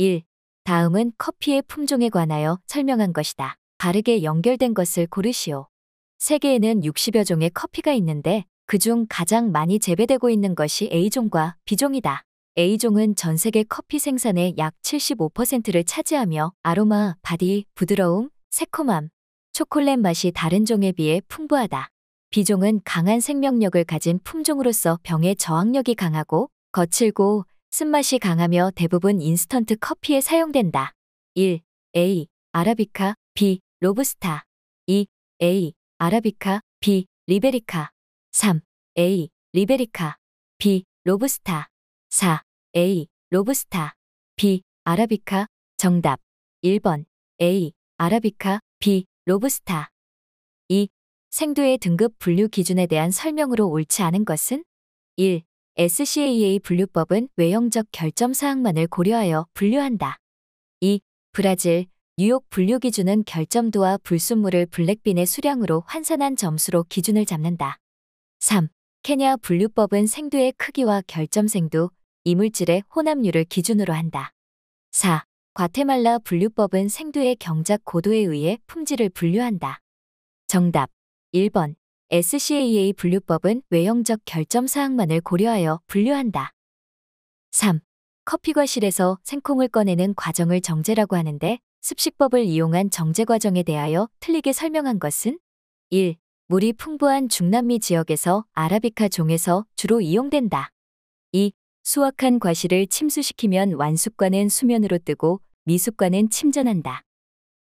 1. 다음은 커피의 품종에 관하여 설명한 것이다. 바르게 연결된 것을 고르시오. 세계에는 60여 종의 커피가 있는데 그중 가장 많이 재배되고 있는 것이 A종과 B종이다. A종은 전 세계 커피 생산의 약 75%를 차지하며 아로마, 바디, 부드러움, 새콤함, 초콜릿 맛이 다른 종에 비해 풍부하다. B종은 강한 생명력을 가진 품종으로서 병의 저항력이 강하고 거칠고 쓴맛이 강하며 대부분 인스턴트 커피에 사용된다. 1. A. 아라비카 B. 로브스타 2. A. 아라비카 B. 리베리카 3. A. 리베리카 B. 로브스타 4. A. 로브스타 B. 아라비카 정답 1번 A. 아라비카 B. 로브스타 2. 생두의 등급 분류 기준에 대한 설명으로 옳지 않은 것은 1. SCAA 분류법은 외형적 결점 사항만을 고려하여 분류한다. 2. 브라질, 뉴욕 분류 기준은 결점도와 불순물을 블랙빈의 수량으로 환산한 점수로 기준을 잡는다. 3. 케냐 분류법은 생두의 크기와 결점 생두, 이물질의 혼합률을 기준으로 한다. 4. 과테말라 분류법은 생두의 경작 고도에 의해 품질을 분류한다. 정답 1번 SCAA 분류법은 외형적 결점 사항만을 고려하여 분류한다. 3. 커피 과실에서 생콩을 꺼내는 과정을 정제라고 하는데 습식법을 이용한 정제 과정에 대하여 틀리게 설명한 것은 1. 물이 풍부한 중남미 지역에서 아라비카 종에서 주로 이용된다. 2. 수확한 과실을 침수시키면 완숙과는 수면으로 뜨고 미숙과는 침전한다.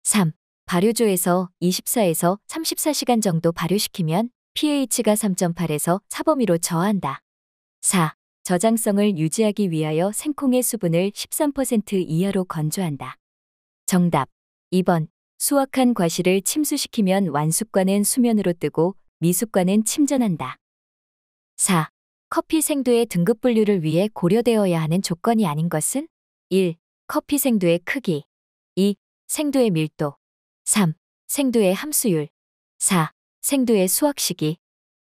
3. 발효조에서 24에서 34시간 정도 발효시키면 pH가 3.8에서 사범위로 저하한다. 4. 저장성을 유지하기 위하여 생콩의 수분을 13% 이하로 건조한다. 정답 2번 수확한 과실을 침수시키면 완숙과는 수면으로 뜨고 미숙과는 침전한다. 4. 커피 생두의 등급 분류를 위해 고려되어야 하는 조건이 아닌 것은 1. 커피 생두의 크기 2. 생두의 밀도 3. 생두의 함수율 4. 생두의 수확 시기.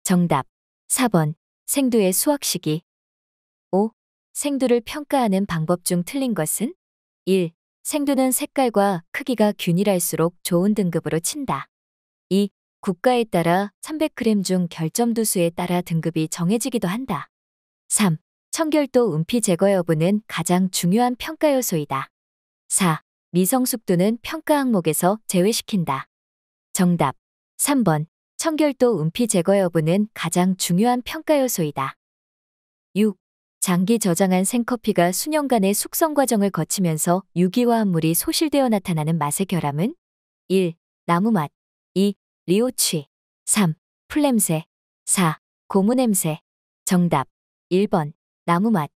정답 4번. 생두의 수확 시기. 5. 생두를 평가하는 방법 중 틀린 것은? 1. 생두는 색깔과 크기가 균일할수록 좋은 등급으로 친다. 2. 국가에 따라 300g 중 결점 도수에 따라 등급이 정해지기도 한다. 3. 청결도 은피 제거 여부는 가장 중요한 평가 요소이다. 4. 미성숙도는 평가 항목에서 제외시킨다. 정답 3번 청결도 은피 제거 여부는 가장 중요한 평가 요소이다. 6. 장기 저장한 생커피가 수년간의 숙성 과정을 거치면서 유기화합물이 소실되어 나타나는 맛의 결함은 1. 나무 맛 2. 리오취 3. 풀냄새 4. 고무 냄새 정답 1번 나무 맛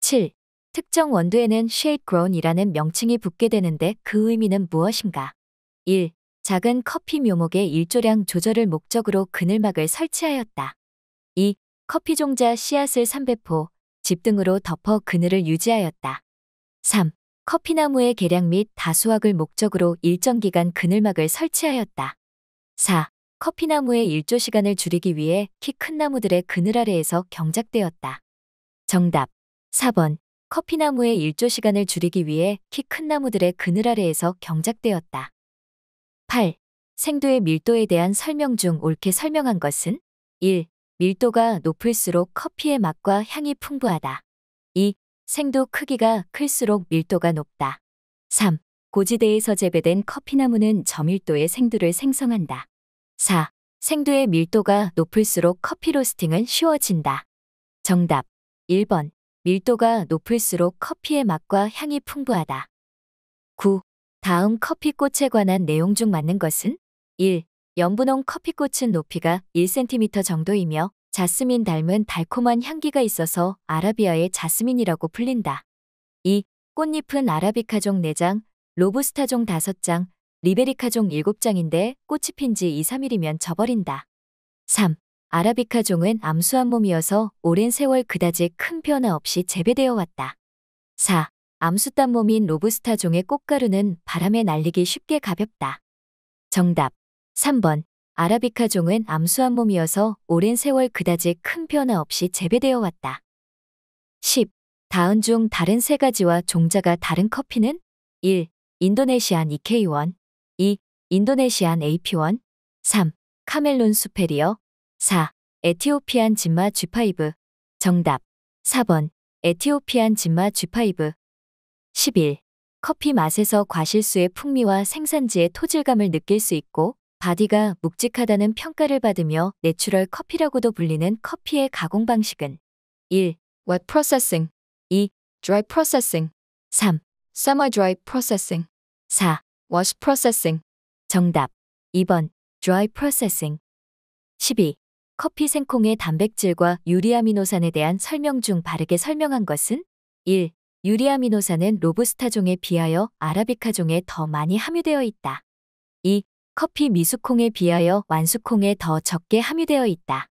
7. 특정 원두에는 shade grown이라는 명칭이 붙게 되는데 그 의미는 무엇인가? 1. 작은 커피 묘목의 일조량 조절을 목적으로 그늘막을 설치하였다. 2. 커피 종자 씨앗을 3배포, 집 등으로 덮어 그늘을 유지하였다. 3. 커피나무의 개량 및 다수확을 목적으로 일정 기간 그늘막을 설치하였다. 4. 커피나무의 일조 시간을 줄이기 위해 키 큰 나무들의 그늘 아래에서 경작되었다. 정답 4번 커피나무의 일조 시간을 줄이기 위해 키 큰 나무들의 그늘 아래에서 경작되었다. 8. 생도의 밀도에 대한 설명 중 옳게 설명한 것은 1. 밀도가 높을수록 커피의 맛과 향이 풍부하다. 2. 생도 크기가 클수록 밀도가 높다. 3. 고지대에서 재배된 커피나무는 저밀도의 생두를 생성한다. 4. 생두의 밀도가 높을수록 커피 로스팅은 쉬워진다. 정답 1번 밀도가 높을수록 커피의 맛과 향이 풍부하다. 9. 다음 커피꽃에 관한 내용 중 맞는 것은 1. 연분홍 커피꽃은 높이가 1cm 정도이며 자스민 닮은 달콤한 향기가 있어서 아라비아의 자스민이라고 불린다. 2. 꽃잎은 아라비카종 4장, 로부스타종 5장, 리베리카종 7장인데 꽃이 핀 지 2, 3일이면 져버린다. 3. 아라비카종은 암수한 몸이어서 오랜 세월 그다지 큰 변화 없이 재배되어 왔다. 4. 암수단 몸인 로브스타 종의 꽃가루는 바람에 날리기 쉽게 가볍다. 정답 3번 아라비카 종은 암수한 몸이어서 오랜 세월 그다지 큰 변화 없이 재배되어 왔다. 10. 다음 중 다른 세 가지와 종자가 다른 커피는? 1. 인도네시안 EK1 2. 인도네시안 AP1 3. 카멜론 수페리어 4. 에티오피안 진마 G5 정답 4번 에티오피안 진마 G5 11. 커피 맛에서 과실수의 풍미와 생산지의 토질감을 느낄 수 있고 바디가 묵직하다는 평가를 받으며 내추럴 커피라고도 불리는 커피의 가공 방식은 1. wet processing 2. dry processing 3. semi dry processing 4. wash processing 정답 2번 dry processing 12. 커피 생콩의 단백질과 유리아미노산에 대한 설명 중 바르게 설명한 것은 1. 유리아미노산은 로부스타종에 비하여 아라비카종에 더 많이 함유되어 있다. 2. 커피 미수콩에 비하여 완수콩에 더 적게 함유되어 있다.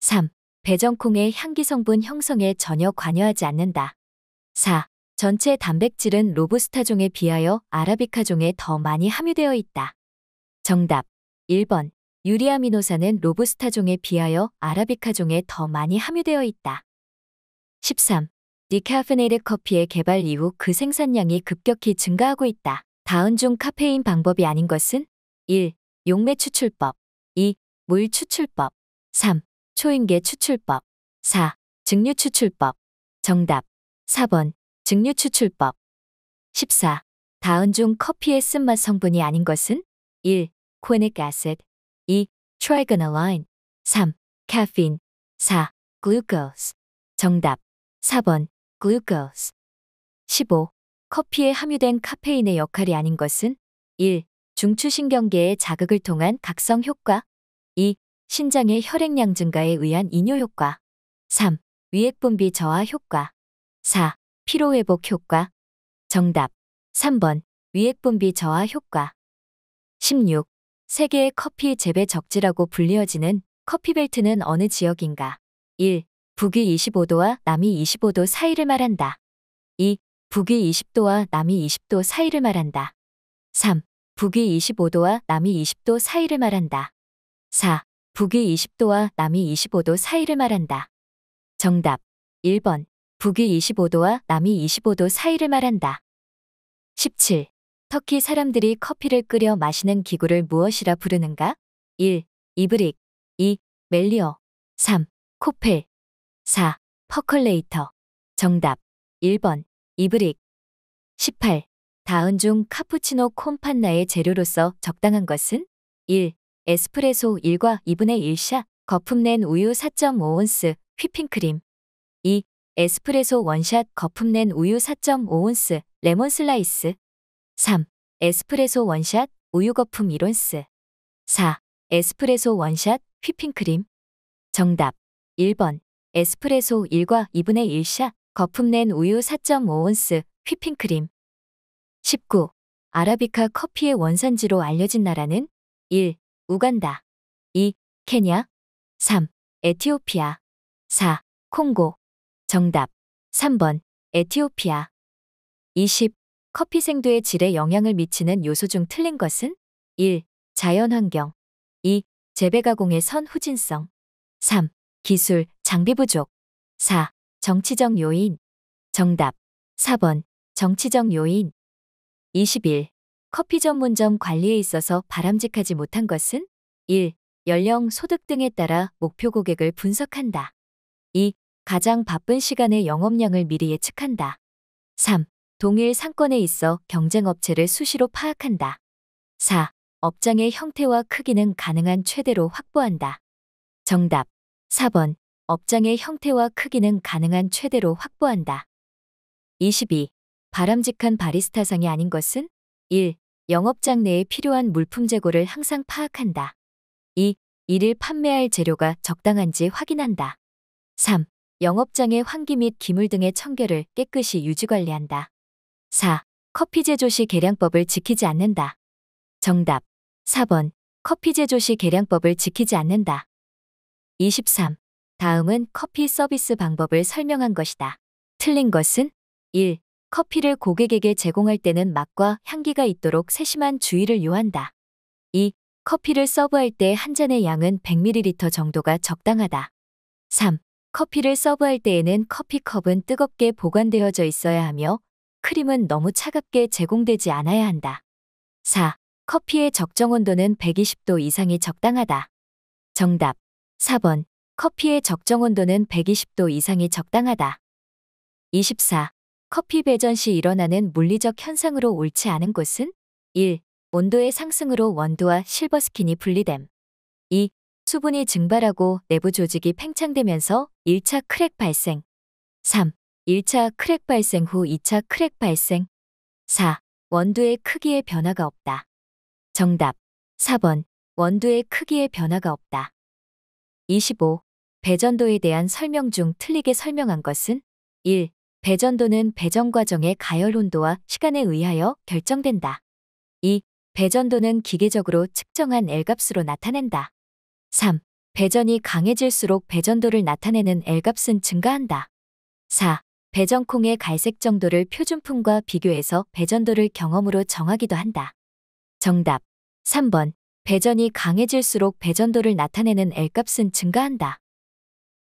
3. 배정콩의 향기 성분 형성에 전혀 관여하지 않는다. 4. 전체 단백질은 로부스타종에 비하여 아라비카종에 더 많이 함유되어 있다. 정답 1번 유리아미노산은 로부스타종에 비하여 아라비카종에 더 많이 함유되어 있다. 13. 디카페네이드 커피의 개발 이후 그 생산량이 급격히 증가하고 있다. 다운중 카페인 방법이 아닌 것은 1. 용매 추출법 2. 물 추출법 3. 초인계 추출법 4. 증류 추출법 정답 4번 증류 추출법 14. 다운중 커피의 쓴맛 성분이 아닌 것은 1. 코닉 아셋 2. 트라이그널라인 3. 카페인 4. 글루코스 정답 4번 glucose. 15. 커피에 함유된 카페인의 역할이 아닌 것은 1. 중추신경계의 자극을 통한 각성 효과 2. 신장의 혈액량 증가에 의한 이뇨 효과 3. 위액분비 저하 효과 4. 피로회복 효과 정답 3번 위액분비 저하 효과 16. 세계의 커피 재배 적지라고 불리어지는 커피벨트는 어느 지역인가? 1. 북위 25도와 남위 25도 사이를 말한다. 2. 북위 20도와 남위 20도 사이를 말한다. 3. 북위 25도와 남위 20도 사이를 말한다. 4. 북위 20도와 남위 25도 사이를 말한다. 정답 1번 북위 25도와 남위 25도 사이를 말한다. 17. 터키 사람들이 커피를 끓여 마시는 기구를 무엇이라 부르는가? 1. 이브릭 2. 멜리어 3. 코펠 4. 퍼컬레이터. 정답. 1번. 이브릭. 18. 다은 중 카푸치노 콤판나의 재료로서 적당한 것은? 1. 에스프레소 1과 2분의 1샷, 거품낸 우유 4.5온스, 휘핑크림. 2. 에스프레소 원샷 거품낸 우유 4.5온스, 레몬 슬라이스. 3. 에스프레소 원샷, 우유 거품 1온스. 4. 에스프레소 원샷, 휘핑크림. 정답. 1번. 에스프레소 1과 2분의 1샷, 거품낸 우유 4.5온스, 휘핑크림. 19. 아라비카 커피의 원산지로 알려진 나라는 1. 우간다 2. 케냐 3. 에티오피아 4. 콩고 정답 3번 에티오피아 20. 커피 생두의 질에 영향을 미치는 요소 중 틀린 것은 1. 자연환경 2. 재배가공의 선 후진성 3. 기술, 장비 부족. 4. 정치적 요인. 정답. 4번. 정치적 요인. 21. 커피 전문점 관리에 있어서 바람직하지 못한 것은? 1. 연령, 소득 등에 따라 목표 고객을 분석한다. 2. 가장 바쁜 시간의 영업량을 미리 예측한다. 3. 동일 상권에 있어 경쟁 업체를 수시로 파악한다. 4. 업장의 형태와 크기는 가능한 최대로 확보한다. 정답. 4번. 업장의 형태와 크기는 가능한 최대로 확보한다. 22. 바람직한 바리스타상이 아닌 것은 1. 영업장 내에 필요한 물품 재고를 항상 파악한다. 2. 이를 판매할 재료가 적당한지 확인한다. 3. 영업장의 환기 및 기물 등의 청결을 깨끗이 유지관리한다. 4. 커피 제조 시 계량법을 지키지 않는다. 정답 4번 커피 제조 시 계량법을 지키지 않는다. 23. 다음은 커피 서비스 방법을 설명한 것이다. 틀린 것은 1. 커피를 고객에게 제공할 때는 맛과 향기가 있도록 세심한 주의를 요한다. 2. 커피를 서브할 때 한 잔의 양은 100ml 정도가 적당하다. 3. 커피를 서브할 때에는 커피컵은 뜨겁게 보관되어져 있어야 하며 크림은 너무 차갑게 제공되지 않아야 한다. 4. 커피의 적정 온도는 120도 이상이 적당하다. 정답 4번 커피의 적정 온도는 120도 이상이 적당하다. 24. 커피 배전 시 일어나는 물리적 현상으로 옳지 않은 곳은 1. 온도의 상승으로 원두와 실버스킨이 분리됨. 2. 수분이 증발하고 내부 조직이 팽창되면서 1차 크랙 발생. 3. 1차 크랙 발생 후 2차 크랙 발생. 4. 원두의 크기의 변화가 없다. 정답. 4번. 원두의 크기의 변화가 없다. 25. 배전도에 대한 설명 중 틀리게 설명한 것은 1. 배전도는 배전 과정의 가열 온도와 시간에 의하여 결정된다. 2. 배전도는 기계적으로 측정한 L값으로 나타낸다. 3. 배전이 강해질수록 배전도를 나타내는 L값은 증가한다. 4. 배전콩의 갈색 정도를 표준품과 비교해서 배전도를 경험으로 정하기도 한다. 정답 3번 배전이 강해질수록 배전도를 나타내는 L값은 증가한다.